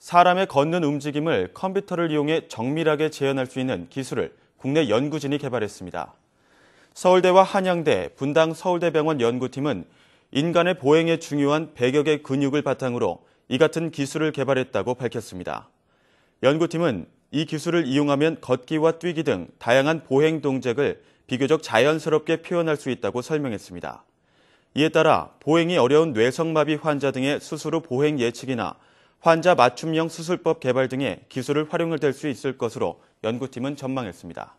사람의 걷는 움직임을 컴퓨터를 이용해 정밀하게 재현할 수 있는 기술을 국내 연구진이 개발했습니다. 서울대와 한양대, 분당 서울대병원 연구팀은 인간의 보행에 중요한 100여 개 근육을 바탕으로 이 같은 기술을 개발했다고 밝혔습니다. 연구팀은 이 기술을 이용하면 걷기와 뛰기 등 다양한 보행 동작을 비교적 자연스럽게 표현할 수 있다고 설명했습니다. 이에 따라 보행이 어려운 뇌성마비 환자 등의 수술 후 보행 예측이나 환자 맞춤형 수술법 개발 등의 기술을 활용될수 있을 것으로 연구팀은 전망했습니다.